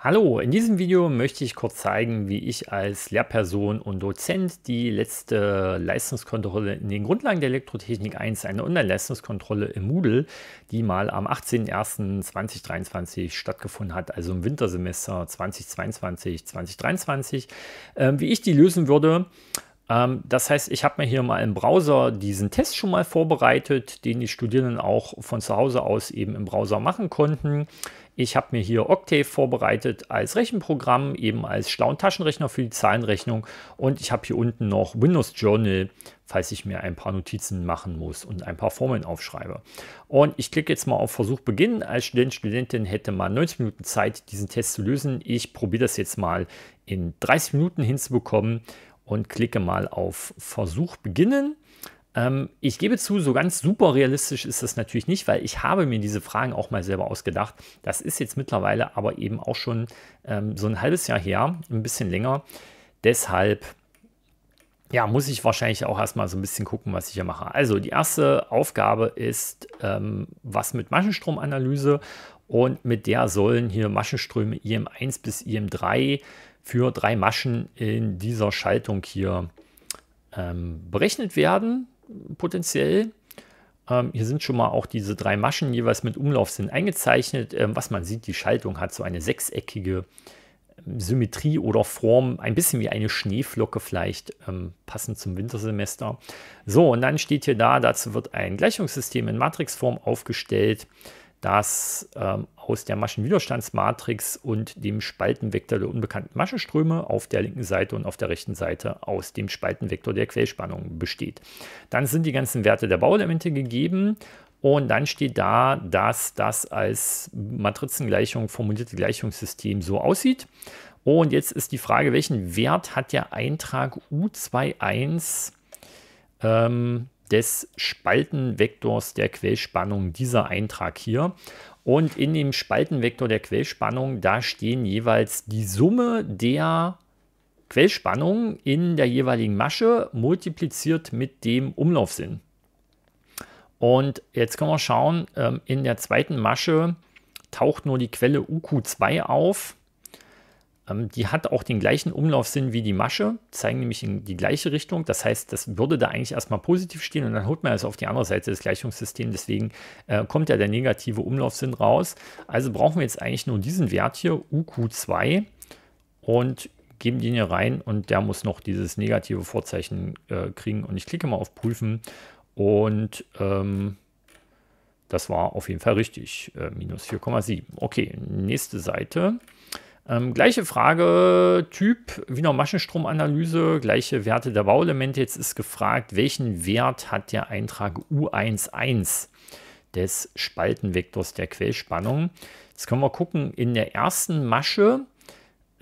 Hallo, in diesem Video möchte ich kurz zeigen, wie ich als Lehrperson und Dozent die letzte Leistungskontrolle in den Grundlagen der Elektrotechnik 1, eine Online-Leistungskontrolle im Moodle, die mal am 18.01.2023 stattgefunden hat, also im Wintersemester 2022, 2023, ähm, wie ich die lösen würde ähm, das heißt, ich habe mir hier mal im Browser diesen Test schon mal vorbereitet, den die Studierenden auch von zu Hause aus eben im Browser machen konnten. Ich habe mir hier Octave vorbereitet als Rechenprogramm, eben als schlauen Taschenrechner für die Zahlenrechnung. Und ich habe hier unten noch Windows Journal, falls ich mir ein paar Notizen machen muss und ein paar Formeln aufschreibe. Und ich klicke jetzt mal auf Versuch beginnen. Als Student, Studentin hätte man 90 Minuten Zeit, diesen Test zu lösen. Ich probiere das jetzt mal in 30 Minuten hinzubekommen und klicke mal auf Versuch beginnen. Ähm, ich gebe zu, so ganz super realistisch ist das natürlich nicht, weil ich habe mir diese Fragen auch mal selber ausgedacht. Das ist jetzt mittlerweile aber eben auch schon ähm, so ein halbes Jahr her, ein bisschen länger. Deshalb ja, muss ich wahrscheinlich auch erstmal so ein bisschen gucken, was ich hier mache. Also die erste Aufgabe ist ähm, was mit Maschenstromanalyse und mit der sollen hier Maschenströme IM1 bis IM3 für drei Maschen in dieser Schaltung hier ähm, berechnet werden potenziell. Ähm, hier sind schon mal auch diese drei Maschen jeweils mit Umlaufsinn eingezeichnet. Ähm, was man sieht, die Schaltung hat so eine sechseckige ähm, Symmetrie oder Form, ein bisschen wie eine Schneeflocke vielleicht, passend zum Wintersemester. So, und dann steht hier da, dazu wird ein Gleichungssystem in Matrixform aufgestellt dass ähm, aus der Maschenwiderstandsmatrix und dem Spaltenvektor der unbekannten Maschenströme auf der linken Seite und auf der rechten Seite aus dem Spaltenvektor der Quellspannung besteht. Dann sind die ganzen Werte der Bauelemente gegeben und dann steht da, dass das als Matrizengleichung formulierte Gleichungssystem so aussieht. Und jetzt ist die Frage, welchen Wert hat der Eintrag U21 ähm, des Spaltenvektors der Quellspannung dieser Eintrag hier. Und in dem Spaltenvektor der Quellspannung, da stehen jeweils die Summe der Quellspannung in der jeweiligen Masche multipliziert mit dem Umlaufsinn. Und jetzt können wir schauen, ähm, in der zweiten Masche taucht nur die Quelle UQ2 auf ähm, die hat auch den gleichen Umlaufsinn wie die Masche, zeigen nämlich in die gleiche Richtung. Das heißt, das würde da eigentlich erstmal positiv stehen und dann holt man es also auf die andere Seite des Gleichungssystems. Deswegen äh, kommt ja der negative Umlaufsinn raus. Also brauchen wir jetzt eigentlich nur diesen Wert hier, UQ2, und geben den hier rein und der muss noch dieses negative Vorzeichen äh, kriegen. Und ich klicke mal auf Prüfen und ähm, das war auf jeden Fall richtig, äh, minus 4,7. Okay, nächste Seite. Ähm, gleiche Frage, Typ Wiener Maschenstromanalyse, gleiche Werte der Bauelemente. Jetzt ist gefragt, welchen Wert hat der Eintrag U11 des Spaltenvektors der Quellspannung? Jetzt können wir gucken, in der ersten Masche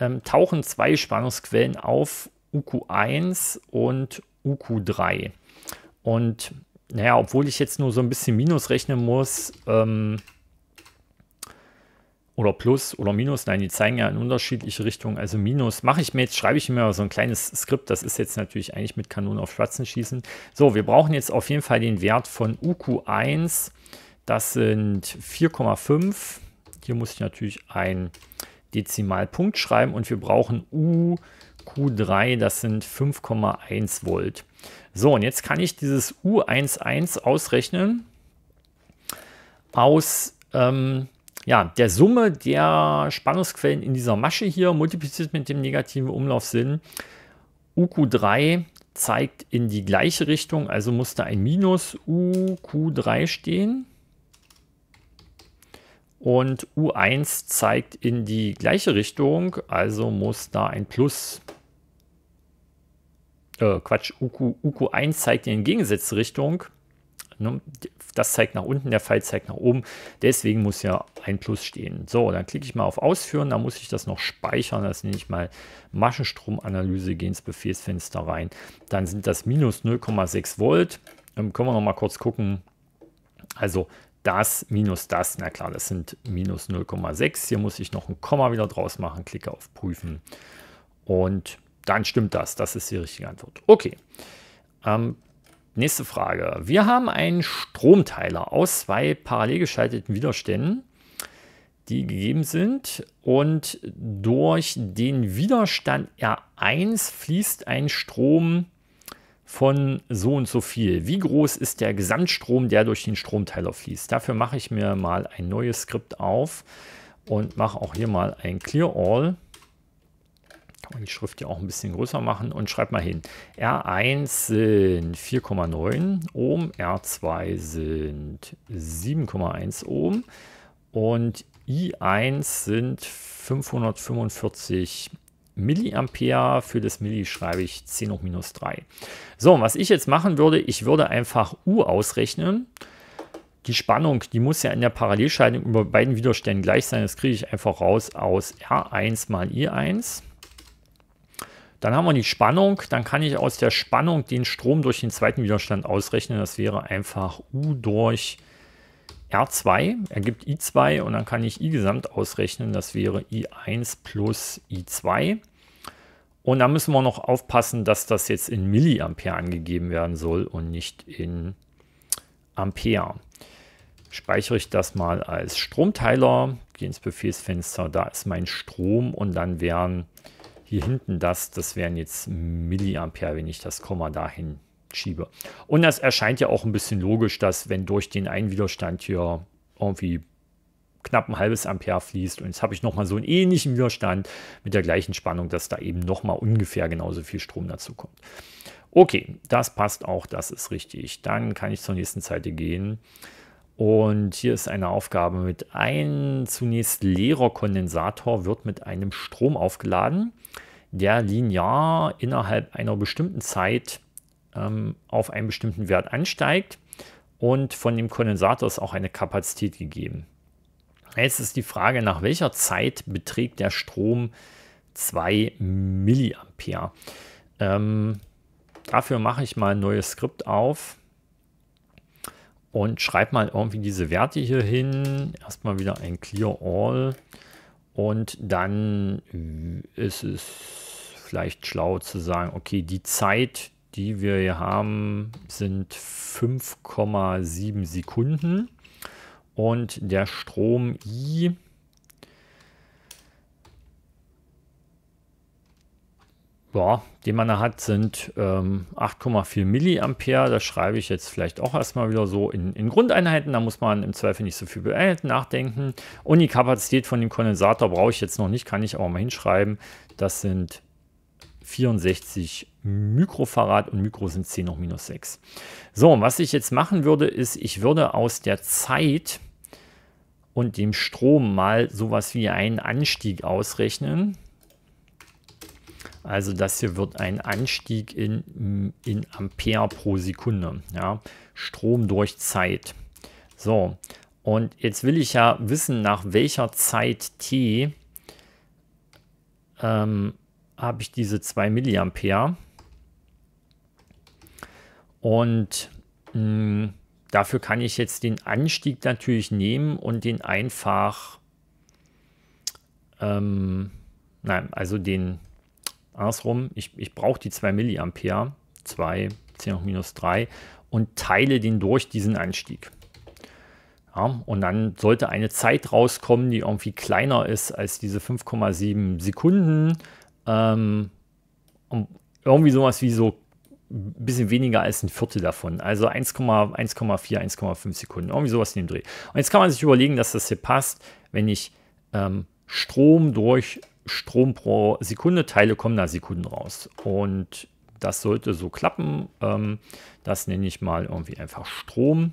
ähm, tauchen zwei Spannungsquellen auf, UQ1 und UQ3. Und naja, obwohl ich jetzt nur so ein bisschen Minus rechnen muss, ähm, oder Plus oder Minus. Nein, die zeigen ja in unterschiedliche Richtungen. Also Minus mache ich mir jetzt, schreibe ich mir so ein kleines Skript. Das ist jetzt natürlich eigentlich mit Kanonen auf Spatzen schießen. So, wir brauchen jetzt auf jeden Fall den Wert von UQ1. Das sind 4,5. Hier muss ich natürlich einen Dezimalpunkt schreiben und wir brauchen UQ3. Das sind 5,1 Volt. So, und jetzt kann ich dieses U11 ausrechnen aus ähm, ja, der Summe der Spannungsquellen in dieser Masche hier multipliziert mit dem negativen Umlaufsinn UQ3 zeigt in die gleiche Richtung, also musste ein Minus UQ3 stehen. Und U1 zeigt in die gleiche Richtung, also muss da ein Plus. Äh, Quatsch, UQ, UQ1 zeigt in die entgegengesetzte Richtung. Ne, das zeigt nach unten, der Pfeil zeigt nach oben. Deswegen muss ja ein Plus stehen. So, dann klicke ich mal auf Ausführen. Da muss ich das noch speichern. Das nenne ich mal Maschenstromanalyse. Gehe ins Befehlsfenster rein. Dann sind das minus 0,6 Volt. Ähm, können wir noch mal kurz gucken. Also das minus das, na klar, das sind minus 0,6. Hier muss ich noch ein Komma wieder draus machen, klicke auf Prüfen und dann stimmt das. Das ist die richtige Antwort. Okay, ähm, Nächste Frage. Wir haben einen Stromteiler aus zwei parallel geschalteten Widerständen, die gegeben sind. Und durch den Widerstand R1 fließt ein Strom von so und so viel. Wie groß ist der Gesamtstrom, der durch den Stromteiler fließt? Dafür mache ich mir mal ein neues Skript auf und mache auch hier mal ein Clear All. Kann die Schrift ja auch ein bisschen größer machen und schreibt mal hin. R1 sind 4,9 Ohm, R2 sind 7,1 Ohm und I1 sind 545 Milliampere. Für das Milli schreibe ich 10 hoch minus 3. So, was ich jetzt machen würde, ich würde einfach U ausrechnen. Die Spannung, die muss ja in der Parallelschaltung über beiden Widerständen gleich sein. Das kriege ich einfach raus aus R1 mal I1. Dann haben wir die Spannung. Dann kann ich aus der Spannung den Strom durch den zweiten Widerstand ausrechnen. Das wäre einfach U durch R2 ergibt I2 und dann kann ich I gesamt ausrechnen. Das wäre I1 plus I2. Und da müssen wir noch aufpassen, dass das jetzt in Milliampere angegeben werden soll und nicht in Ampere. Speichere ich das mal als Stromteiler, gehe ins Befehlsfenster, da ist mein Strom und dann wären hier hinten das, das wären jetzt Milliampere, wenn ich das Komma dahin schiebe. Und das erscheint ja auch ein bisschen logisch, dass wenn durch den einen Widerstand hier irgendwie knapp ein halbes Ampere fließt und jetzt habe ich nochmal so einen ähnlichen Widerstand mit der gleichen Spannung, dass da eben nochmal ungefähr genauso viel Strom dazu kommt. Okay, das passt auch, das ist richtig. Dann kann ich zur nächsten Seite gehen. Und hier ist eine Aufgabe mit einem zunächst leerer Kondensator wird mit einem Strom aufgeladen, der linear innerhalb einer bestimmten Zeit ähm, auf einen bestimmten Wert ansteigt. Und von dem Kondensator ist auch eine Kapazität gegeben. Jetzt ist die Frage, nach welcher Zeit beträgt der Strom 2 mA? Ähm, dafür mache ich mal ein neues Skript auf und schreibe mal irgendwie diese Werte hier hin. Erstmal wieder ein Clear All und dann ist es vielleicht schlau zu sagen, okay, die Zeit, die wir hier haben, sind 5,7 Sekunden und der Strom I ja, den man da hat, sind ähm, 8,4 Milliampere. Das schreibe ich jetzt vielleicht auch erstmal wieder so in, in Grundeinheiten. Da muss man im Zweifel nicht so viel über nachdenken. Und die Kapazität von dem Kondensator brauche ich jetzt noch nicht, kann ich aber mal hinschreiben. Das sind 64 Mikrofarad und Mikro sind 10 hoch minus 6. So, was ich jetzt machen würde, ist, ich würde aus der Zeit und dem Strom mal sowas wie einen Anstieg ausrechnen. Also das hier wird ein Anstieg in, in Ampere pro Sekunde. Ja? Strom durch Zeit. So, und jetzt will ich ja wissen, nach welcher Zeit t ähm, habe ich diese 2 Milliampere. Und mh, hm, dafür kann ich jetzt den Anstieg natürlich nehmen und den einfach, ähm, nein, also den, andersrum, ich, ich brauche die 2 Milliampere, 2, 10 hoch minus 3 und teile den durch diesen Anstieg. Ja, und dann sollte eine Zeit rauskommen, die irgendwie kleiner ist als diese 5,7 Sekunden. Ähm, irgendwie sowas wie so ein bisschen weniger als ein Viertel davon. Also 1,4, 1,5 Sekunden. Irgendwie sowas in dem Dreh. Und jetzt kann man sich überlegen, dass das hier passt, wenn ich ähm, Strom durch Strom pro Sekunde, Teile kommen da Sekunden raus. Und das sollte so klappen. Ähm, das nenne ich mal irgendwie einfach Strom.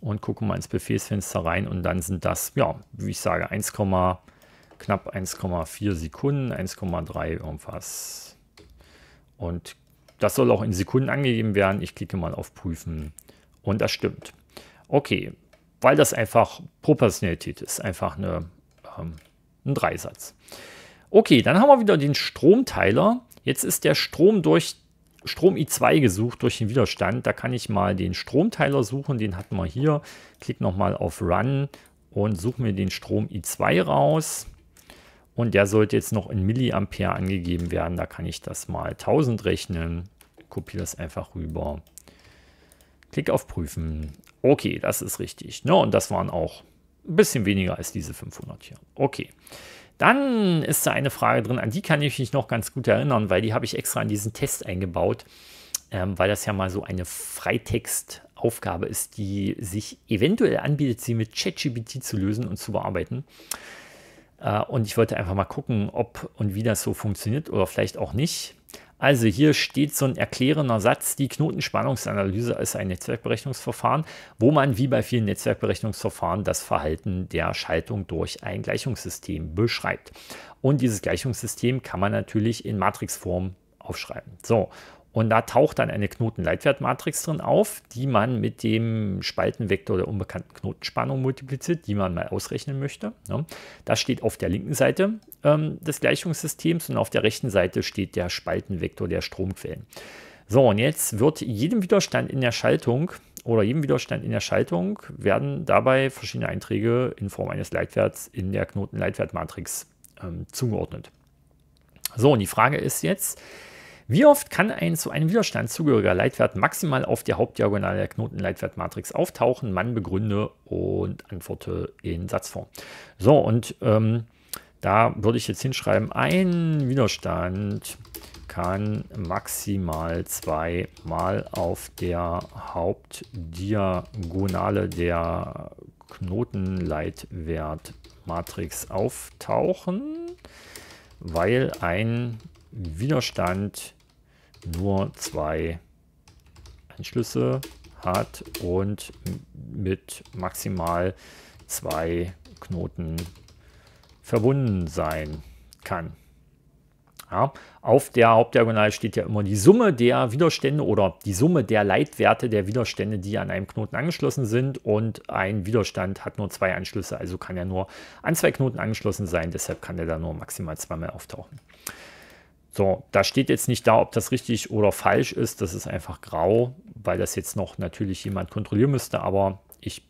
Und gucke mal ins Befehlsfenster rein und dann sind das, ja, wie ich sage, 1, knapp 1,4 Sekunden, 1,3 irgendwas. Und das soll auch in Sekunden angegeben werden. Ich klicke mal auf Prüfen und das stimmt. Okay, weil das einfach Proportionalität ist, einfach eine ähm, ein Dreisatz. Okay, dann haben wir wieder den Stromteiler. Jetzt ist der Strom durch Strom I2 gesucht durch den Widerstand. Da kann ich mal den Stromteiler suchen, den hatten wir hier. Klick nochmal auf Run und suche mir den Strom I2 raus. Und der sollte jetzt noch in Milliampere angegeben werden. Da kann ich das mal 1000 rechnen. Kopiere das einfach rüber. Klick auf Prüfen. Okay, das ist richtig. No, ne, und das waren auch ein bisschen weniger als diese 500 hier. Okay. Dann ist da eine Frage drin, an die kann ich mich noch ganz gut erinnern, weil die habe ich extra in diesen Test eingebaut, ähm, weil das ja mal so eine Freitextaufgabe ist, die sich eventuell anbietet, sie mit ChatGPT zu lösen und zu bearbeiten. Äh, und ich wollte einfach mal gucken, ob und wie das so funktioniert oder vielleicht auch nicht. Also hier steht so ein erklärender Satz, die Knotenspannungsanalyse ist ein Netzwerkberechnungsverfahren, wo man wie bei vielen Netzwerkberechnungsverfahren das Verhalten der Schaltung durch ein Gleichungssystem beschreibt. Und dieses Gleichungssystem kann man natürlich in Matrixform aufschreiben. So, und da taucht dann eine Knotenleitwertmatrix drin auf, die man mit dem Spaltenvektor der unbekannten Knotenspannung multipliziert, die man mal ausrechnen möchte. Ne? Das steht auf der linken Seite ähm, des Gleichungssystems und auf der rechten Seite steht der Spaltenvektor der Stromquellen. So, und jetzt wird jedem Widerstand in der Schaltung oder jedem Widerstand in der Schaltung werden dabei verschiedene Einträge in Form eines Leitwerts in der Knotenleitwertmatrix ähm, zugeordnet. So, und die Frage ist jetzt, wie oft kann ein zu einem Widerstand zugehöriger Leitwert maximal auf der Hauptdiagonale der Knotenleitwertmatrix auftauchen? Man begründe und antworte in Satzform. So, und ähm, da würde ich jetzt hinschreiben, ein Widerstand kann maximal zweimal auf der Hauptdiagonale der Knotenleitwertmatrix auftauchen, weil ein Widerstand nur zwei Anschlüsse hat und mit maximal zwei Knoten verbunden sein kann. Ja, auf der Hauptdiagonale steht ja immer die Summe der Widerstände oder die Summe der Leitwerte der Widerstände, die an einem Knoten angeschlossen sind. Und ein Widerstand hat nur zwei Anschlüsse, also kann er nur an zwei Knoten angeschlossen sein. Deshalb kann er da nur maximal zweimal auftauchen. So, da steht jetzt nicht da, ob das richtig oder falsch ist. Das ist einfach grau, weil das jetzt noch natürlich jemand kontrollieren müsste. Aber ich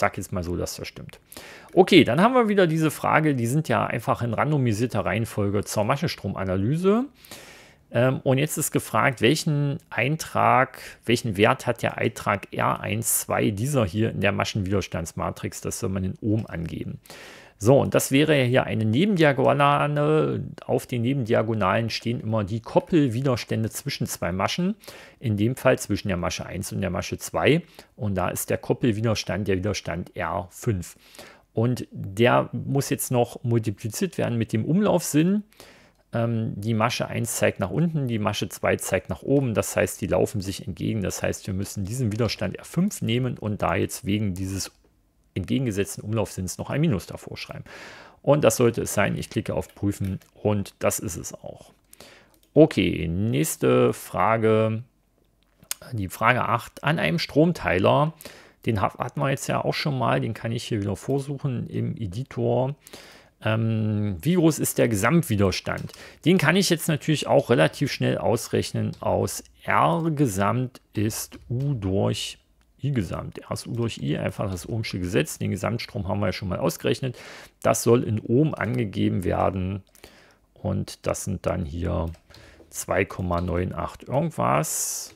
sag jetzt mal so, dass das stimmt. Okay, dann haben wir wieder diese Frage, die sind ja einfach in randomisierter Reihenfolge zur Maschenstromanalyse. Ähm, und jetzt ist gefragt, welchen Eintrag, welchen Wert hat der Eintrag R12 dieser hier in der Maschenwiderstandsmatrix? Das soll man in Ohm angeben. So, und das wäre ja hier eine Nebendiagonale. Auf den Nebendiagonalen stehen immer die Koppelwiderstände zwischen zwei Maschen. In dem Fall zwischen der Masche 1 und der Masche 2. Und da ist der Koppelwiderstand der Widerstand R5. Und der muss jetzt noch multipliziert werden mit dem Umlaufsinn ähm, die Masche 1 zeigt nach unten, die Masche 2 zeigt nach oben. Das heißt, die laufen sich entgegen. Das heißt, wir müssen diesen Widerstand R5 nehmen und da jetzt wegen dieses entgegengesetzten Umlaufsinns noch ein Minus davor schreiben. Und das sollte es sein. Ich klicke auf Prüfen und das ist es auch. Okay, nächste Frage. Die Frage 8. An einem Stromteiler, den hatten wir jetzt ja auch schon mal, den kann ich hier wieder vorsuchen im Editor. Ähm, wie groß ist der Gesamtwiderstand? Den kann ich jetzt natürlich auch relativ schnell ausrechnen aus R Gesamt ist U durch I-Gesamt. RSU durch I, einfach das Ohmsche Gesetz. Den Gesamtstrom haben wir ja schon mal ausgerechnet. Das soll in Ohm angegeben werden. Und das sind dann hier 2,98 irgendwas.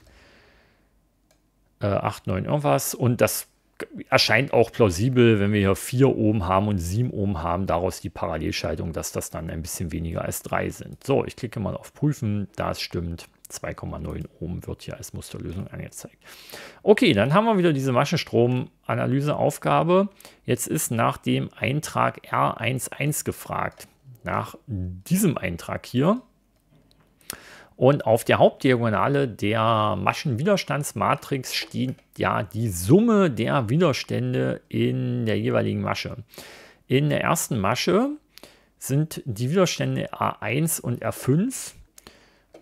Äh, 8,9 irgendwas. Und das erscheint auch plausibel, wenn wir hier 4 Ohm haben und 7 Ohm haben, daraus die Parallelschaltung, dass das dann ein bisschen weniger als 3 sind. So, ich klicke mal auf Prüfen, das stimmt. 2,9 Ohm wird hier als Musterlösung angezeigt. Okay, dann haben wir wieder diese Maschenstromanalyseaufgabe. Jetzt ist nach dem Eintrag R11 gefragt. Nach diesem Eintrag hier. Und auf der Hauptdiagonale der Maschenwiderstandsmatrix steht ja die Summe der Widerstände in der jeweiligen Masche. In der ersten Masche sind die Widerstände A1 und R5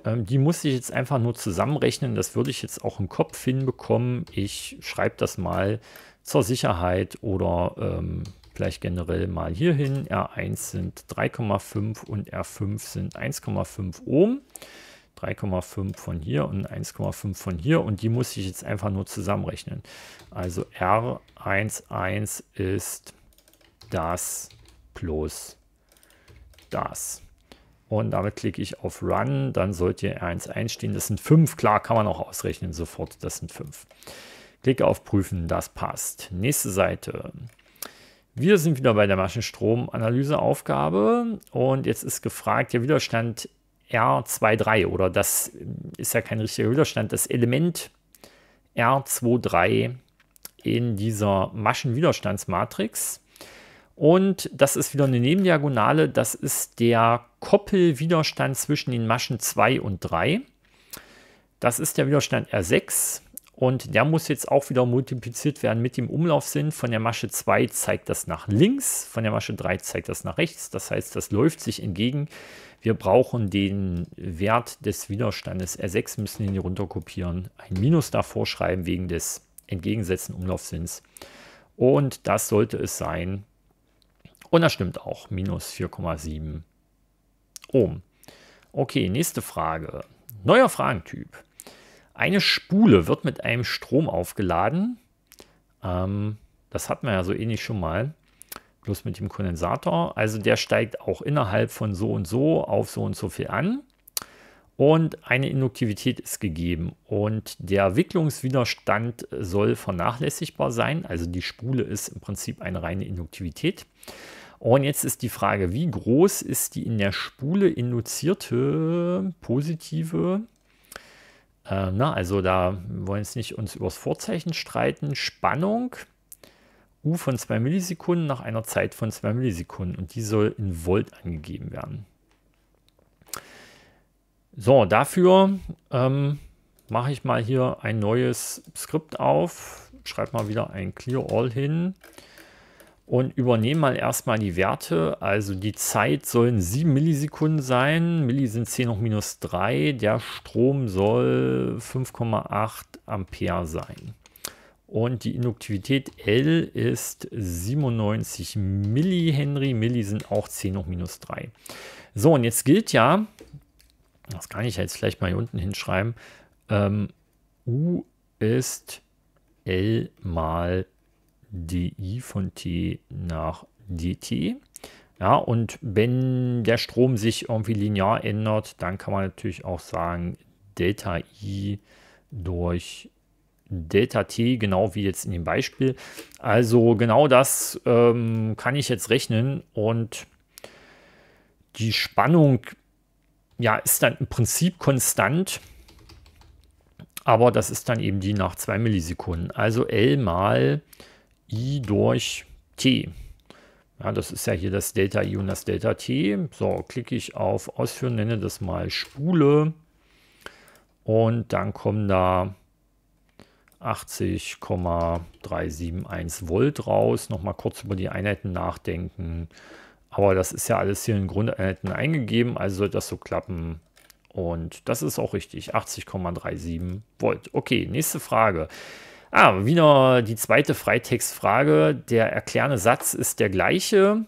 ähm, die muss ich jetzt einfach nur zusammenrechnen. Das würde ich jetzt auch im Kopf hinbekommen. Ich schreibe das mal zur Sicherheit oder ähm, vielleicht generell mal hier hin. R1 sind 3,5 und R5 sind 1,5 Ohm. 3,5 von hier und 1,5 von hier und die muss ich jetzt einfach nur zusammenrechnen. Also R11 ist das plus das. Und damit klicke ich auf Run, dann sollte hier eins einstehen. Das sind fünf, klar kann man auch ausrechnen sofort, das sind fünf. Klicke auf Prüfen, das passt. Nächste Seite. Wir sind wieder bei der Maschenstromanalyseaufgabe und jetzt ist gefragt, der Widerstand R23 oder das ist ja kein richtiger Widerstand, das Element R23 in dieser Maschenwiderstandsmatrix. Und das ist wieder eine Nebendiagonale, das ist der Koppelwiderstand zwischen den Maschen 2 und 3. Das ist der Widerstand R6 und der muss jetzt auch wieder multipliziert werden mit dem Umlaufsinn. Von der Masche 2 zeigt das nach links, von der Masche 3 zeigt das nach rechts. Das heißt, das läuft sich entgegen. Wir brauchen den Wert des Widerstandes R6, müssen ihn hier runterkopieren, ein Minus davor schreiben wegen des entgegensetzten Umlaufsinns. Und das sollte es sein. Und das stimmt auch, minus 4,7 Strom. Okay, nächste Frage. Neuer Fragentyp. Eine Spule wird mit einem Strom aufgeladen. Ähm, das hatten wir ja so ähnlich schon mal. Bloß mit dem Kondensator. Also der steigt auch innerhalb von so und so auf so und so viel an. Und eine Induktivität ist gegeben. Und der Wicklungswiderstand soll vernachlässigbar sein. Also die Spule ist im Prinzip eine reine Induktivität. Und jetzt ist die Frage, wie groß ist die in der Spule induzierte positive? Äh, na, also da wollen wir uns nicht uns übers Vorzeichen streiten. Spannung U von 2 Millisekunden nach einer Zeit von 2 Millisekunden und die soll in Volt angegeben werden. So, dafür ähm, mache ich mal hier ein neues Skript auf, schreibe mal wieder ein Clear All hin und übernehmen mal erstmal die Werte. Also die Zeit sollen 7 Millisekunden sein, Milli sind 10 hoch minus 3, der Strom soll 5,8 Ampere sein. Und die Induktivität L ist 97 Millihenry, Milli sind auch 10 hoch minus 3. So, und jetzt gilt ja, das kann ich jetzt vielleicht mal hier unten hinschreiben, ähm, U ist L mal di von t nach dt. Ja, und wenn der Strom sich irgendwie linear ändert, dann kann man natürlich auch sagen, Delta I durch Delta T, genau wie jetzt in dem Beispiel. Also genau das ähm, kann ich jetzt rechnen und die Spannung ja, ist dann im Prinzip konstant, aber das ist dann eben die nach 2 Millisekunden. Also L mal i durch t. Ja, das ist ja hier das Delta i und das Delta t. So, klicke ich auf Ausführen, nenne das mal Spule. Und dann kommen da 80,371 Volt raus. Nochmal kurz über die Einheiten nachdenken. Aber das ist ja alles hier in Grundeinheiten eingegeben, also sollte das so klappen. Und das ist auch richtig, 80,37 Volt. Okay, nächste Frage. Ah, wieder die zweite Freitextfrage. Der erklärende Satz ist der gleiche,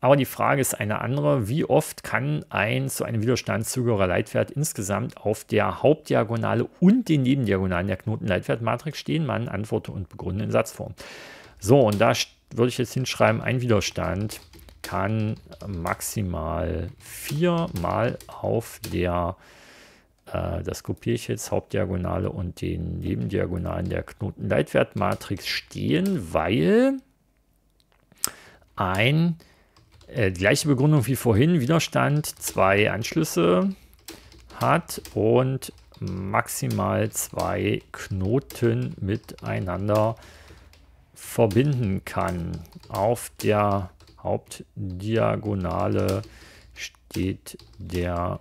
aber die Frage ist eine andere. Wie oft kann ein zu einem Widerstand Widerstandszugehörer Leitwert insgesamt auf der Hauptdiagonale und den Nebendiagonalen der Knotenleitwertmatrix stehen? Man antworte und begründe in Satzform. So, und da würde ich jetzt hinschreiben, ein Widerstand kann maximal viermal auf der äh, äh, das kopiere ich jetzt, Hauptdiagonale und den Nebendiagonalen der Knotenleitwertmatrix stehen, weil ein äh, gleiche Begründung wie vorhin, Widerstand, zwei Anschlüsse hat und maximal zwei Knoten miteinander verbinden kann auf der Hauptdiagonale steht der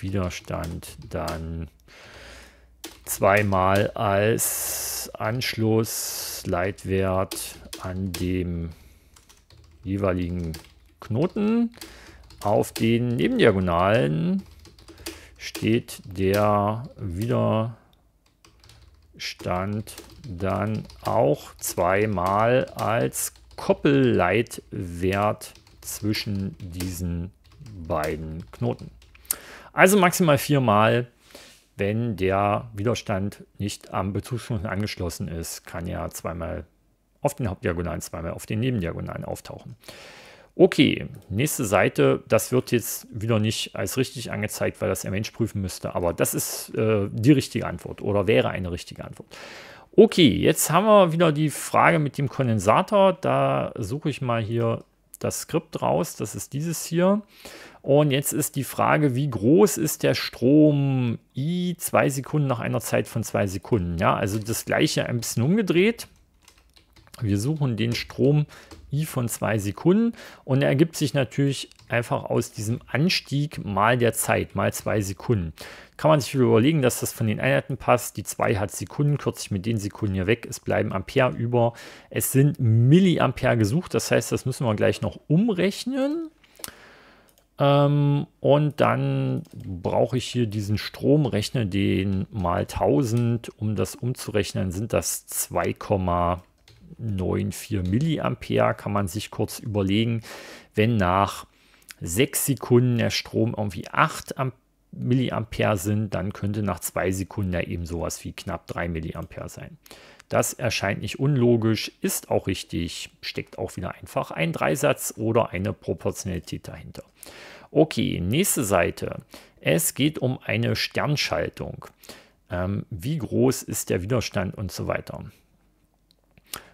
Widerstand dann zweimal als Anschlussleitwert an dem jeweiligen Knoten. Auf den Nebendiagonalen steht der Widerstand dann auch zweimal als Koppelleitwert zwischen diesen beiden Knoten. Also maximal viermal, wenn der Widerstand nicht am Bezugsknoten angeschlossen ist, kann er zweimal auf den Hauptdiagonalen, zweimal auf den Nebendiagonalen auftauchen. Okay, nächste Seite, das wird jetzt wieder nicht als richtig angezeigt, weil das der Mensch prüfen müsste, aber das ist äh, die richtige Antwort oder wäre eine richtige Antwort. Okay, jetzt haben wir wieder die Frage mit dem Kondensator. Da suche ich mal hier das Skript raus. Das ist dieses hier. Und jetzt ist die Frage, wie groß ist der Strom i zwei Sekunden nach einer Zeit von zwei Sekunden? Ja, also das gleiche ein bisschen umgedreht. Wir suchen den Strom i von zwei Sekunden und er ergibt sich natürlich einfach aus diesem Anstieg mal der Zeit, mal zwei Sekunden. Kann man sich überlegen, dass das von den Einheiten passt. Die 2 hat Sekunden, kürze ich mit den Sekunden hier weg. Es bleiben Ampere über. Es sind Milliampere gesucht, das heißt, das müssen wir gleich noch umrechnen. Ähm, und dann brauche ich hier diesen Stromrechner, den mal 1000, um das umzurechnen, sind das 2,94 Milliampere, kann man sich kurz überlegen, wenn nach 6 Sekunden der Strom irgendwie 8 Ampere Milliampere sind, dann könnte nach zwei Sekunden ja eben sowas wie knapp 3 Milliampere sein. Das erscheint nicht unlogisch, ist auch richtig, steckt auch wieder einfach ein Dreisatz oder eine Proportionalität dahinter. Okay, nächste Seite. Es geht um eine Sternschaltung. Ähm, wie groß ist der Widerstand und so weiter.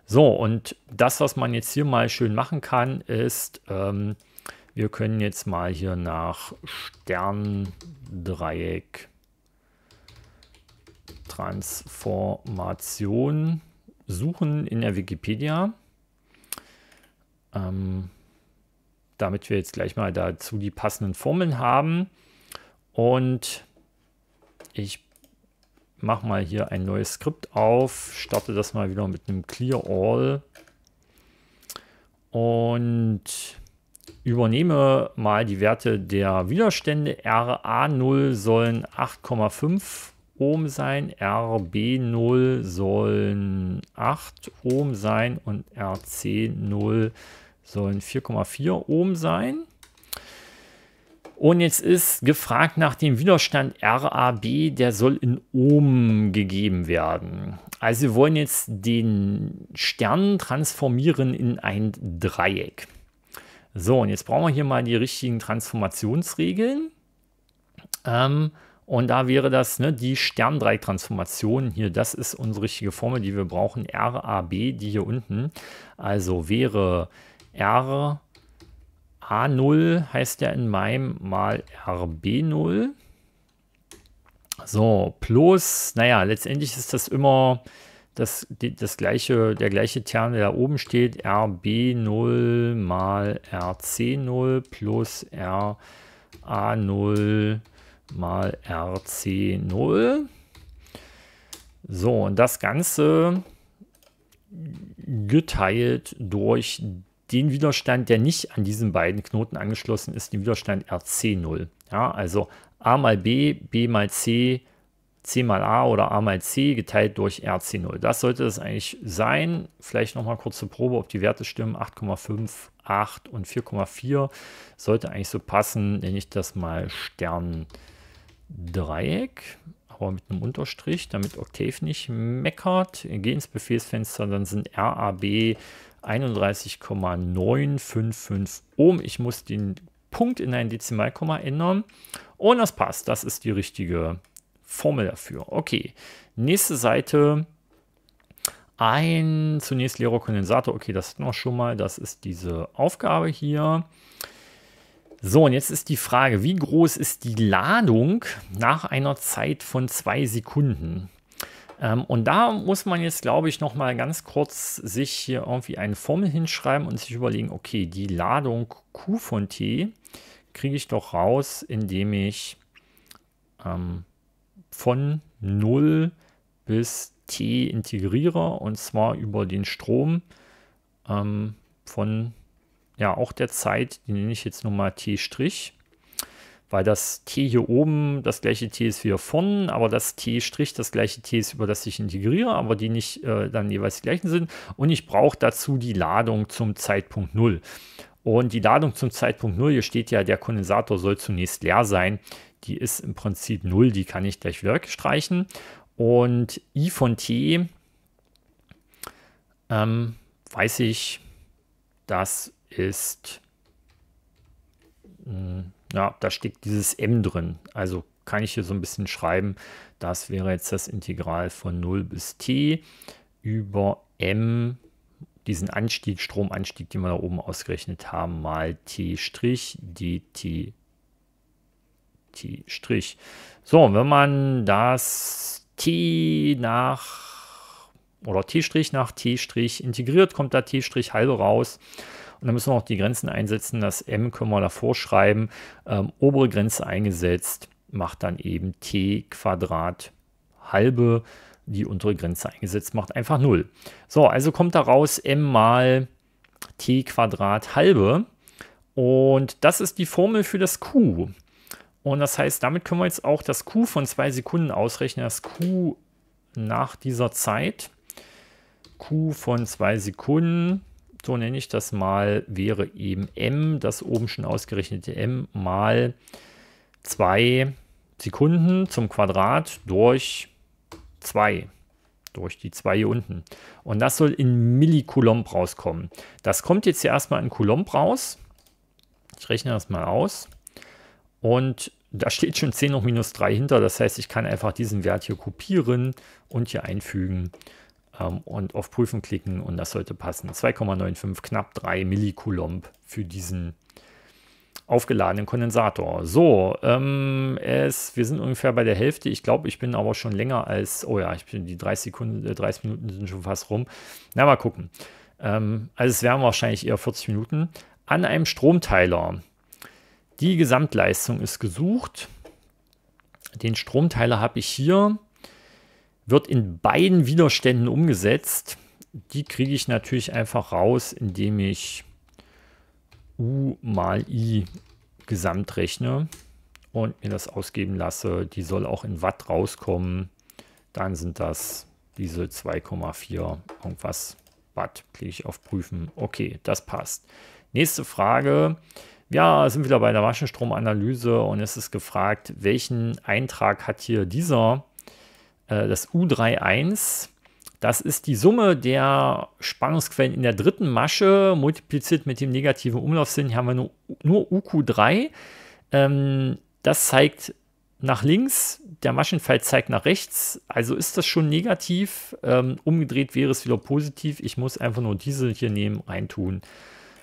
So, und das, was man jetzt hier mal schön machen kann, ist... Ähm, wir können jetzt mal hier nach Sterndreieck Transformation suchen in der Wikipedia. Ähm, damit wir jetzt gleich mal dazu die passenden Formeln haben. Und ich mache mal hier ein neues Skript auf, starte das mal wieder mit einem Clear All. Und übernehme mal die Werte der Widerstände. RA0 sollen 8,5 Ohm sein, RB0 sollen 8 Ohm sein und RC0 sollen 4,4 Ohm sein. Und jetzt ist gefragt nach dem Widerstand RAB, der soll in Ohm gegeben werden. Also wir wollen jetzt den Stern transformieren in ein Dreieck. So, und jetzt brauchen wir hier mal die richtigen Transformationsregeln. Ähm, und da wäre das ne, die Sterndreieck-Transformation hier. Das ist unsere richtige Formel, die wir brauchen. RAB, die hier unten. Also wäre R A0 heißt ja in meinem mal RB0. So, plus, naja, letztendlich ist das immer das, das gleiche, der gleiche Term, der da oben steht, RB0 mal RC0 plus RA0 mal RC0. So, und das Ganze geteilt durch den Widerstand, der nicht an diesen beiden Knoten angeschlossen ist, den Widerstand RC0. Ja, also A mal B, B mal C, c mal a oder a mal c geteilt durch RC0. Das sollte es eigentlich sein. Vielleicht nochmal kurze Probe, ob die Werte stimmen. 8,5, 8 und 4,4 sollte eigentlich so passen. Nenne ich das mal Sterndreieck, aber mit einem Unterstrich, damit Octave nicht meckert. Geh ins Befehlsfenster, dann sind RAB 31,955 Ohm. Ich muss den Punkt in ein Dezimalkomma ändern. Und das passt. Das ist die richtige Formel dafür. Okay, nächste Seite. Ein zunächst leerer Kondensator. Okay, das hatten wir schon mal. Das ist diese Aufgabe hier. So, und jetzt ist die Frage, wie groß ist die Ladung nach einer Zeit von zwei Sekunden? Ähm, und da muss man jetzt, glaube ich, noch mal ganz kurz sich hier irgendwie eine Formel hinschreiben und sich überlegen, okay, die Ladung Q von T kriege ich doch raus, indem ich ähm, von 0 bis T integriere und zwar über den Strom ähm, von ja auch der Zeit, die nenne ich jetzt mal T', weil das T hier oben das gleiche T ist wie hier vorne, aber das T' das gleiche T ist, über das ich integriere, aber die nicht äh, dann jeweils die gleichen sind und ich brauche dazu die Ladung zum Zeitpunkt 0. Und die Ladung zum Zeitpunkt 0, hier steht ja, der Kondensator soll zunächst leer sein. Die ist im Prinzip 0, die kann ich gleich wieder streichen. Und i von t ähm, weiß ich, das ist, mh, hm, ja, da steckt dieses m drin. Also kann ich hier so ein bisschen schreiben, das wäre jetzt das Integral von 0 bis t über m diesen Anstieg, Stromanstieg, den wir da oben ausgerechnet haben, mal T' dt T'. So, wenn man das T nach oder T' nach T' integriert, kommt da T' halbe raus. Und dann müssen wir auch die Grenzen einsetzen. Das M können wir davor schreiben. Ähm, obere Grenze eingesetzt macht dann eben T Quadrat halbe die untere Grenze eingesetzt macht einfach 0. So, also kommt daraus m mal t Quadrat halbe. Und das ist die Formel für das Q. Und das heißt, damit können wir jetzt auch das Q von 2 Sekunden ausrechnen. Das Q nach dieser Zeit. Q von 2 Sekunden, so nenne ich das mal, wäre eben M, das oben schon ausgerechnete M, mal 2 Sekunden zum Quadrat durch 2 durch die 2 hier unten. Und das soll in Millicoulomb rauskommen. Das kommt jetzt hier erstmal in Coulomb raus. Ich rechne das mal aus. Und da steht schon 10 hoch minus 3 hinter. Das heißt, ich kann einfach diesen Wert hier kopieren und hier einfügen ähm, und auf Prüfen klicken und das sollte passen. 2,95, knapp 3 Millicoulomb für diesen Wert aufgeladenen Kondensator. So, ähm, es, wir sind ungefähr bei der Hälfte. Ich glaube, ich bin aber schon länger als, oh ja, ich bin die 30 Sekunden, 30 äh, Minuten sind schon fast rum. Na, mal gucken. Ähm, also es wären wahrscheinlich eher 40 Minuten. An einem Stromteiler. Die Gesamtleistung ist gesucht. Den Stromteiler habe ich hier. Wird in beiden Widerständen umgesetzt. Die kriege ich natürlich einfach raus, indem ich U mal I gesamtrechne und mir das ausgeben lasse, die soll auch in Watt rauskommen, dann sind das diese 2,4 irgendwas Watt. Klicke ich auf Prüfen. Okay, das passt. Nächste Frage. Ja, sind wieder bei der Maschenstromanalyse und es ist gefragt, welchen Eintrag hat hier dieser, äh, das U31 das ist die Summe der Spannungsquellen in der dritten Masche multipliziert mit dem negativen Umlaufsinn. Hier haben wir nur, nur UQ3. Ähm, das zeigt nach links, der Maschenfall zeigt nach rechts. Also ist das schon negativ. Ähm, umgedreht wäre es wieder positiv. Ich muss einfach nur diese hier nehmen, reintun,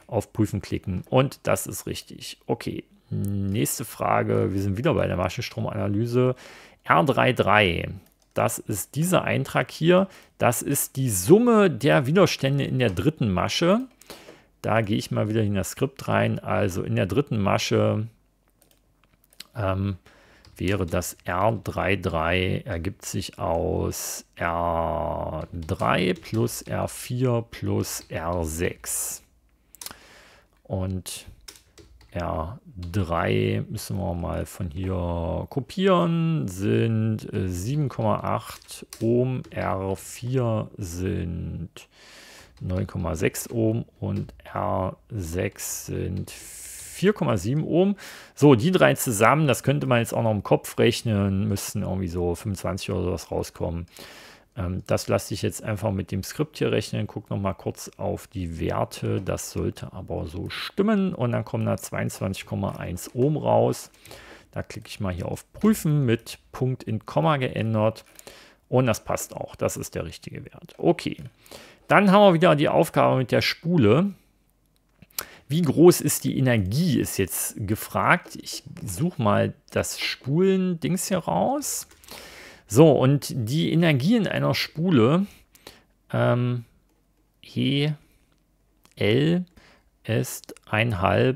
auf Prüfen klicken. Und das ist richtig. Okay, nächste Frage. Wir sind wieder bei der Maschenstromanalyse. R33. Das ist dieser Eintrag hier. Das ist die Summe der Widerstände in der dritten Masche. Da gehe ich mal wieder in das Skript rein. Also in der dritten Masche ähm, wäre das R33 ergibt sich aus R3 plus R4 plus R6. Und R3 müssen wir mal von hier kopieren, sind 7,8 äh, Ohm, R4 sind 9,6 Ohm und R6 sind 4,7 Ohm. So, die drei zusammen, das könnte man jetzt auch noch im Kopf rechnen, müssten irgendwie so 25 oder sowas rauskommen. Ähm, das lasse ich jetzt einfach mit dem Skript hier rechnen. Guck noch mal kurz auf die Werte. Das sollte aber so stimmen. Und dann kommen da 22,1 Ohm raus. Da klicke ich mal hier auf Prüfen mit Punkt in Komma geändert. Und das passt auch. Das ist der richtige Wert. Okay. Dann haben wir wieder die Aufgabe mit der Spule. Wie groß ist die Energie, ist jetzt gefragt. Ich suche mal das Spulen-Dings hier raus. So, und die Energie in einer Spule ähm, E L ist 1,5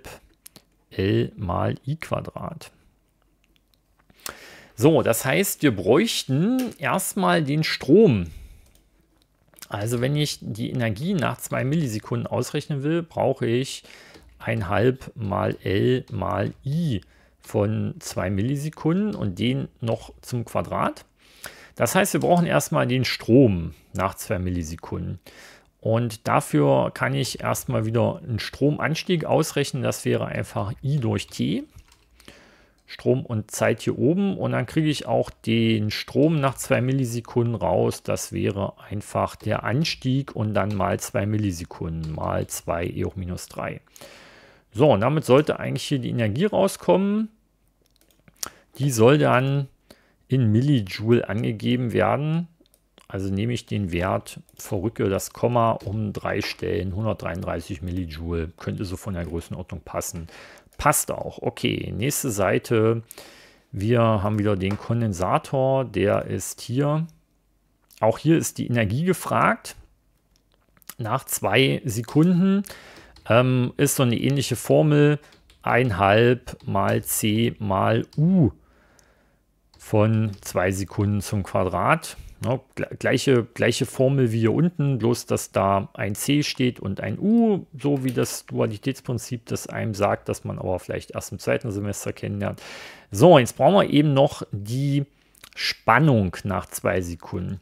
L mal I Quadrat. So, das heißt, wir bräuchten erstmal den Strom. Also wenn ich die Energie nach 2 Millisekunden ausrechnen will, brauche ich 1,5 mal L mal I von 2 Millisekunden und den noch zum Quadrat. Das heißt, wir brauchen erstmal den Strom nach 2 Millisekunden. Und dafür kann ich erstmal wieder einen Stromanstieg ausrechnen. Das wäre einfach I durch T. Strom und Zeit hier oben. Und dann kriege ich auch den Strom nach 2 Millisekunden raus. Das wäre einfach der Anstieg und dann mal 2 Millisekunden mal 2 E hoch minus 3. So, und damit sollte eigentlich hier die Energie rauskommen. Die soll dann in Millijoule angegeben werden. Also nehme ich den Wert, verrücke das Komma um drei Stellen, 133 Millijoule, könnte so von der Größenordnung passen. Passt auch. Okay, nächste Seite. Wir haben wieder den Kondensator, der ist hier. Auch hier ist die Energie gefragt. Nach zwei Sekunden ähm, ist so eine ähnliche Formel. 1,5 mal C mal U von zwei Sekunden zum Quadrat. Ja, gleiche, gleiche Formel wie hier unten, bloß dass da ein C steht und ein U, so wie das Dualitätsprinzip das einem sagt, dass man aber vielleicht erst im zweiten Semester kennenlernt. So, jetzt brauchen wir eben noch die Spannung nach zwei Sekunden.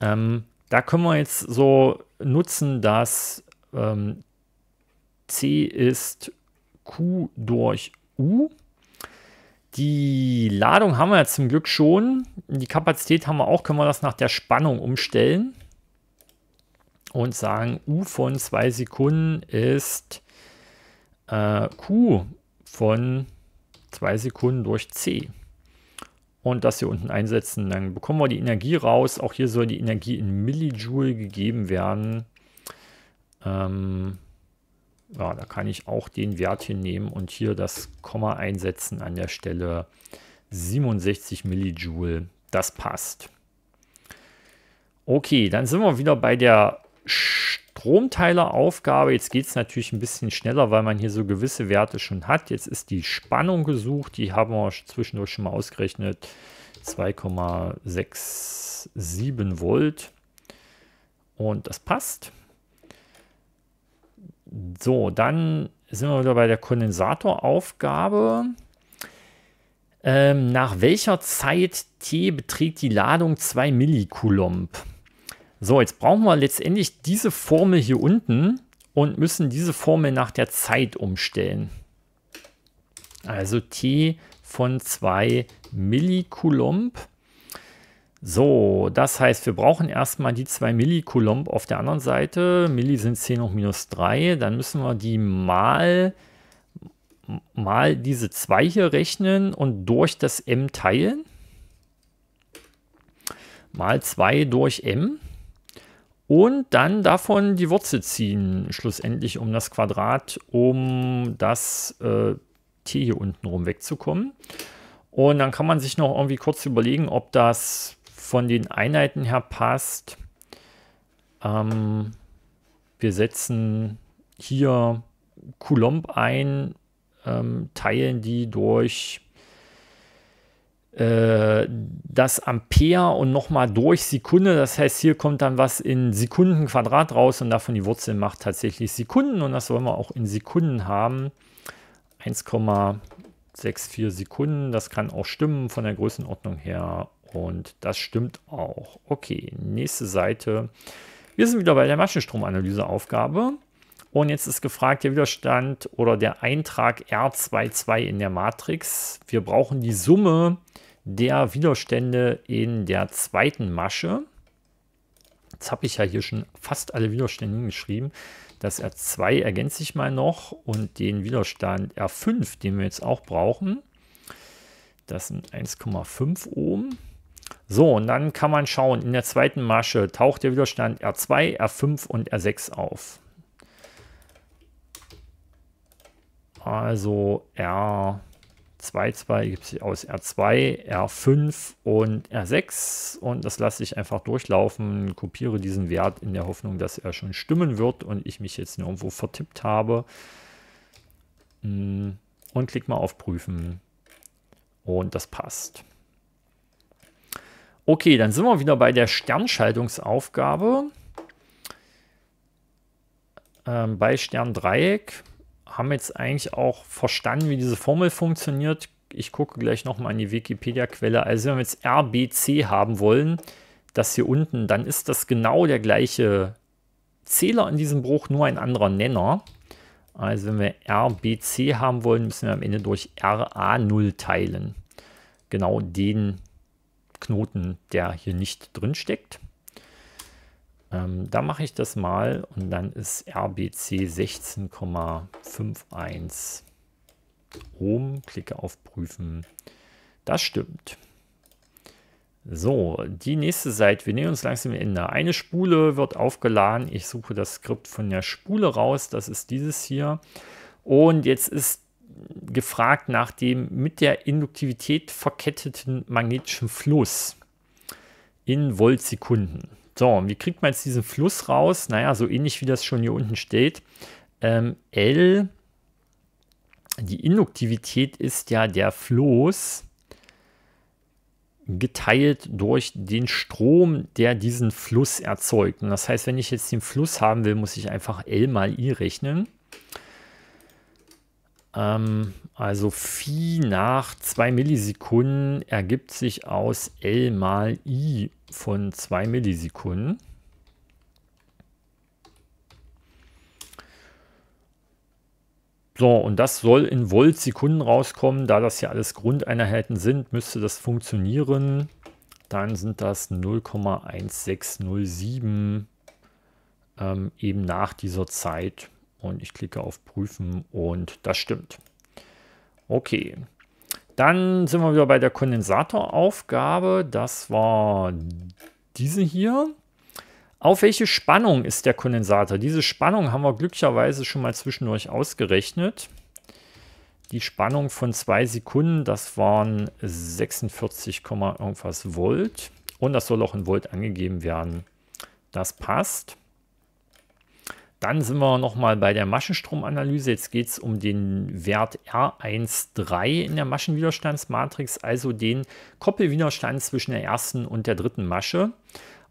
Ähm, da können wir jetzt so nutzen, dass ähm, C ist Q durch U die Ladung haben wir ja zum Glück schon. Die Kapazität haben wir auch. Können wir das nach der Spannung umstellen? Und sagen, U von 2 Sekunden ist äh, Q von 2 Sekunden durch C. Und das hier unten einsetzen. Dann bekommen wir die Energie raus. Auch hier soll die Energie in Millijoule gegeben werden. Ähm, ja, da kann ich auch den Wert hinnehmen und hier das Komma einsetzen an der Stelle 67 Millijoule. Das passt. Okay, dann sind wir wieder bei der Stromteileraufgabe. Jetzt geht es natürlich ein bisschen schneller, weil man hier so gewisse Werte schon hat. Jetzt ist die Spannung gesucht. Die haben wir zwischendurch schon mal ausgerechnet. 2,67 Volt. Und das passt. So, dann sind wir wieder bei der Kondensatoraufgabe. Ähm, nach welcher Zeit T beträgt die Ladung 2 Millicoulomb? So, jetzt brauchen wir letztendlich diese Formel hier unten und müssen diese Formel nach der Zeit umstellen. Also T von 2 Millicoulomb so, das heißt, wir brauchen erstmal die 2 Millicoulomb auf der anderen Seite. Milli sind 10 hoch minus 3. Dann müssen wir die mal, mal diese 2 hier rechnen und durch das m teilen. Mal 2 durch m. Und dann davon die Wurzel ziehen, schlussendlich um das Quadrat, um das äh, t hier unten rum wegzukommen. Und dann kann man sich noch irgendwie kurz überlegen, ob das von den Einheiten her passt. Ähm, wir setzen hier Coulomb ein, ähm, teilen die durch äh, das Ampere und nochmal durch Sekunde. Das heißt, hier kommt dann was in Sekunden Quadrat raus und davon die Wurzel macht tatsächlich Sekunden und das wollen wir auch in Sekunden haben. 1,64 Sekunden, das kann auch stimmen von der Größenordnung her und das stimmt auch. Okay, nächste Seite. Wir sind wieder bei der Maschenstromanalyseaufgabe. Und jetzt ist gefragt der Widerstand oder der Eintrag R22 in der Matrix. Wir brauchen die Summe der Widerstände in der zweiten Masche. Jetzt habe ich ja hier schon fast alle Widerstände geschrieben. Das R2 ergänze ich mal noch und den Widerstand R5, den wir jetzt auch brauchen. Das sind 1,5 Ohm. So, und dann kann man schauen, in der zweiten Masche taucht der Widerstand R2, R5 und R6 auf. Also r 22 gibt sich aus R2, R5 und R6 und das lasse ich einfach durchlaufen, kopiere diesen Wert in der Hoffnung, dass er schon stimmen wird und ich mich jetzt nirgendwo vertippt habe. Hm, und klick mal auf Prüfen und das passt. Okay, dann sind wir wieder bei der Sternschaltungsaufgabe. Ähm, bei Sterndreieck haben jetzt eigentlich auch verstanden, wie diese Formel funktioniert. Ich gucke gleich nochmal in die Wikipedia-Quelle. Also wenn wir jetzt RBC haben wollen, das hier unten, dann ist das genau der gleiche Zähler in diesem Bruch, nur ein anderer Nenner. Also wenn wir RBC haben wollen, müssen wir am Ende durch RA0 teilen. Genau den Knoten, der hier nicht drin steckt. Ähm, da mache ich das mal und dann ist RBC 16,51 Ohm. Klicke auf Prüfen. Das stimmt. So, die nächste Seite. Wir nehmen uns langsam dem Ende. Eine Spule wird aufgeladen. Ich suche das Skript von der Spule raus. Das ist dieses hier. Und jetzt ist gefragt nach dem mit der Induktivität verketteten magnetischen Fluss in Voltsekunden. So, und wie kriegt man jetzt diesen Fluss raus? Naja, so ähnlich wie das schon hier unten steht. Ähm, L, die Induktivität ist ja der Fluss geteilt durch den Strom, der diesen Fluss erzeugt. Und das heißt, wenn ich jetzt den Fluss haben will, muss ich einfach L mal I rechnen. Ähm, also Phi nach 2 Millisekunden ergibt sich aus L mal I von 2 Millisekunden. So, und das soll in Volt-Sekunden rauskommen. Da das ja alles Grundeinheiten sind, müsste das funktionieren. Dann sind das 0,1607 ähm, eben nach dieser Zeit. Und ich klicke auf Prüfen und das stimmt. Okay, dann sind wir wieder bei der Kondensatoraufgabe. Das war diese hier. Auf welche Spannung ist der Kondensator? Diese Spannung haben wir glücklicherweise schon mal zwischendurch ausgerechnet. Die Spannung von 2 Sekunden, das waren 46, irgendwas Volt. Und das soll auch in Volt angegeben werden. Das passt. Dann sind wir nochmal bei der Maschenstromanalyse. Jetzt geht es um den Wert R13 in der Maschenwiderstandsmatrix, also den Koppelwiderstand zwischen der ersten und der dritten Masche.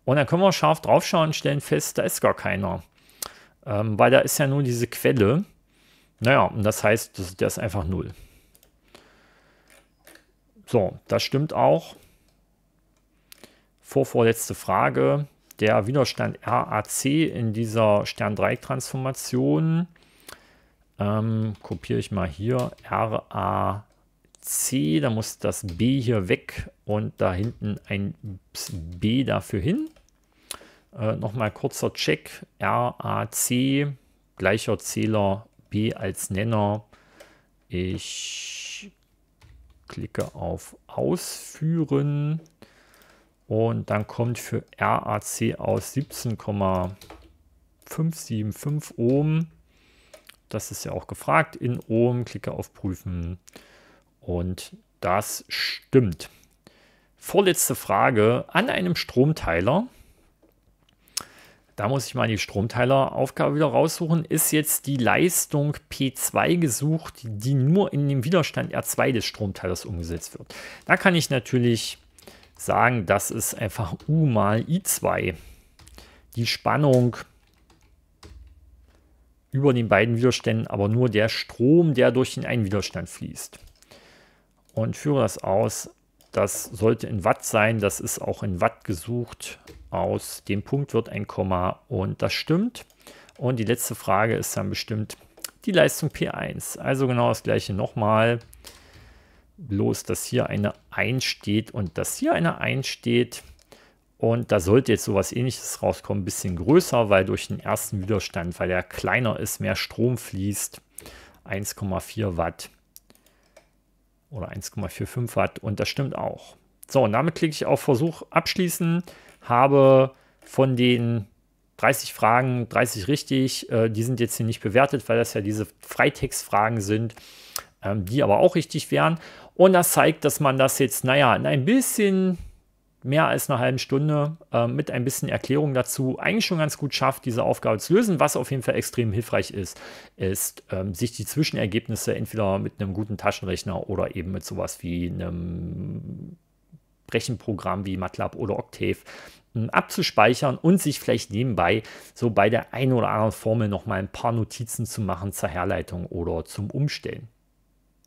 Und dann können wir scharf draufschauen und stellen fest, da ist gar keiner. Ähm, weil da ist ja nur diese Quelle. Naja, und das heißt, das, der ist einfach null. So, das stimmt auch. Vorvorletzte Frage der Widerstand RAC in dieser Stern-Dreieck-Transformation. Ähm, kopiere ich mal hier RAC. Da muss das B hier weg und da hinten ein B dafür hin. Äh, Nochmal kurzer Check. RAC, gleicher Zähler B als Nenner. Ich klicke auf Ausführen. Und dann kommt für RAC aus 17,575 Ohm. Das ist ja auch gefragt. In Ohm klicke auf Prüfen. Und das stimmt. Vorletzte Frage an einem Stromteiler. Da muss ich mal die Stromteileraufgabe wieder raussuchen. Ist jetzt die Leistung P2 gesucht, die nur in dem Widerstand R2 des Stromteilers umgesetzt wird? Da kann ich natürlich sagen, das ist einfach U mal I2. Die Spannung über den beiden Widerständen, aber nur der Strom, der durch den einen Widerstand fließt. Und führe das aus, das sollte in Watt sein, das ist auch in Watt gesucht. Aus dem Punkt wird ein Komma und das stimmt. Und die letzte Frage ist dann bestimmt die Leistung P1. Also genau das gleiche nochmal bloß, dass hier eine 1 steht und dass hier eine 1 steht. Und da sollte jetzt sowas ähnliches rauskommen, ein bisschen größer, weil durch den ersten Widerstand, weil er kleiner ist, mehr Strom fließt. 1,4 Watt oder 1,45 Watt und das stimmt auch. So, und damit klicke ich auf Versuch abschließen, habe von den 30 Fragen, 30 richtig, äh, die sind jetzt hier nicht bewertet, weil das ja diese Freitextfragen sind, ähm, die aber auch richtig wären. Und das zeigt, dass man das jetzt, naja, in ein bisschen mehr als einer halben Stunde äh, mit ein bisschen Erklärung dazu eigentlich schon ganz gut schafft, diese Aufgabe zu lösen. Was auf jeden Fall extrem hilfreich ist, ist, ähm, sich die Zwischenergebnisse entweder mit einem guten Taschenrechner oder eben mit sowas wie einem Rechenprogramm wie MATLAB oder Octave ähm, abzuspeichern und sich vielleicht nebenbei so bei der einen oder anderen Formel nochmal ein paar Notizen zu machen zur Herleitung oder zum Umstellen.